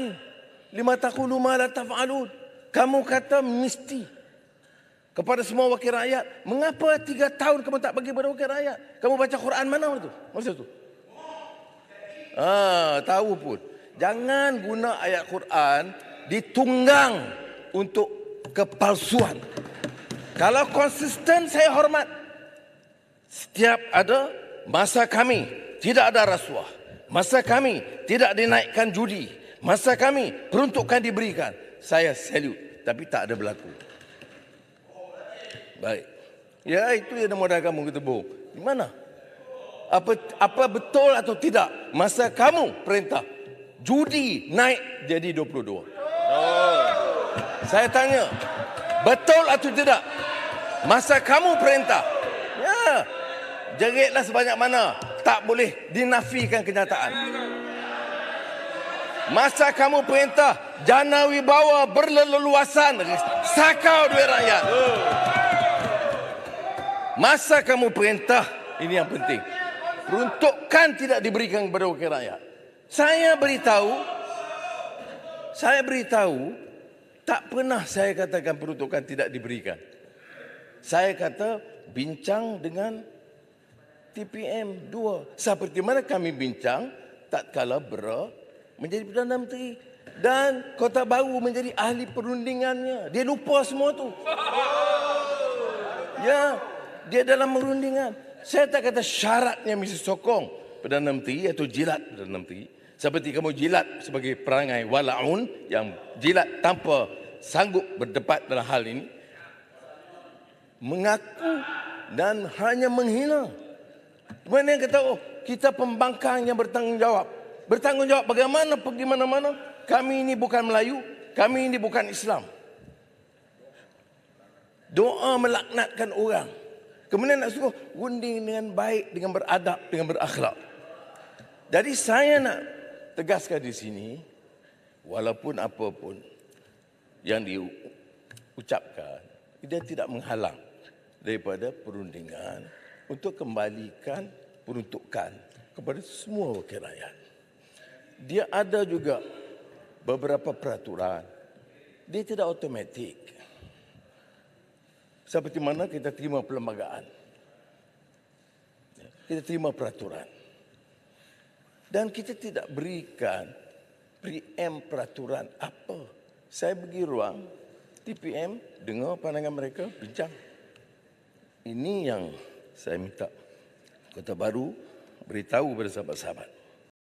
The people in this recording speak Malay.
Quran lima taqulu ma la taf'alun kamu kata mesti kepada semua wakil rakyat mengapa tiga tahun kamu tak bagi kepada wakil rakyat kamu baca Quran mana waktu masa tu ah tahu pun jangan guna ayat Quran ditunggang untuk kepalsuan kalau konsisten saya hormat setiap ada masa kami tidak ada rasuah masa kami tidak dinaikkan judi Masa kami peruntukkan diberikan. Saya salute. Tapi tak ada berlaku. Baik. Ya itu yang nama dah kamu kita bohong. Di mana? Apa, apa betul atau tidak? Masa kamu perintah. Judi naik jadi 22. Saya tanya. Betul atau tidak? Masa kamu perintah. Ya. Jeritlah sebanyak mana. Tak boleh dinafikan kenyataan. Masa kamu perintah Jana Wibawa berleluasan Sakau duit rakyat Masa kamu perintah Ini yang penting Runtukkan tidak diberikan kepada wakil rakyat Saya beritahu Saya beritahu Tak pernah saya katakan peruntukan tidak diberikan Saya kata bincang dengan TPM 2 Seperti mana kami bincang tak kalah berat menjadi Perdana Menteri dan Kota Baru menjadi ahli perundingannya. Dia lupa semua tu. Oh. Ya, dia dalam perundingan. Saya tak kata syaratnya mesti sokong Perdana Menteri atau jilat Perdana Menteri. Seperti kamu jilat sebagai perangai wala'un yang jilat tanpa sanggup berdebat dalam hal ini. Mengaku dan hanya menghina. Mana yang kata, oh, kita pembangkang yang bertanggungjawab bertanggungjawab bagaimana pergi mana-mana. Kami ini bukan Melayu, kami ini bukan Islam. Doa melaknatkan orang. Kemudian nak suruh runding dengan baik, dengan beradab, dengan berakhlak. Jadi saya nak tegaskan di sini, walaupun apa pun yang diucapkan, dia tidak menghalang daripada perundingan untuk kembalikan peruntukan kepada semua wakil rakyat dia ada juga beberapa peraturan. Dia tidak otomatik. Seperti mana kita terima perlembagaan. Kita terima peraturan. Dan kita tidak berikan PM peraturan apa. Saya pergi ruang TPM, dengar pandangan mereka, bincang. Ini yang saya minta Kota Baru beritahu kepada sahabat-sahabat.